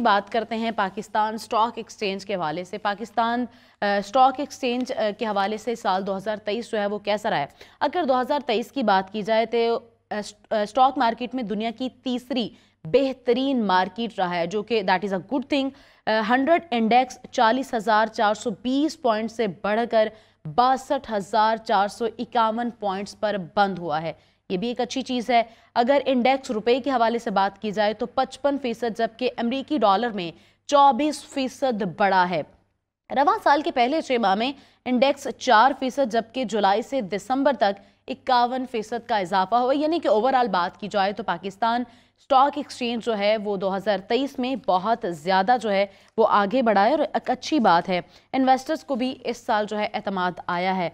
की बात करते हैं पाकिस्तान स्टॉक एक्सचेंज के हवाले से पाकिस्तान स्टॉक एक्सचेंज के हवाले से साल 2023 जो है वो कैसा रहा है अगर 2023 की बात की जाए तो स्टॉक मार्केट में दुनिया की तीसरी बेहतरीन मार्केट रहा है जो कि that is a good thing hundred index चालीस पॉइंट से बढ़कर बासठ पॉइंट्स पर बंद हुआ है ये भी एक अच्छी चीज़ है अगर इंडेक्स रुपए के हवाले से बात की जाए तो पचपन फीसद जबकि अमरीकी डॉलर में चौबीस फीसद बढ़ा है रवा साल के पहले छः माह में इंडेक्स चार फीसद जबकि जुलाई से दिसंबर तक इक्यावन फीसद का इजाफा हुआ यानी कि ओवरऑल बात की जाए तो पाकिस्तान स्टॉक एक्सचेंज जो है वो 2023 में बहुत ज़्यादा जो है वो आगे बढ़ा है और एक अच्छी बात है इन्वेस्टर्स को भी इस साल जो है अतमाद आया है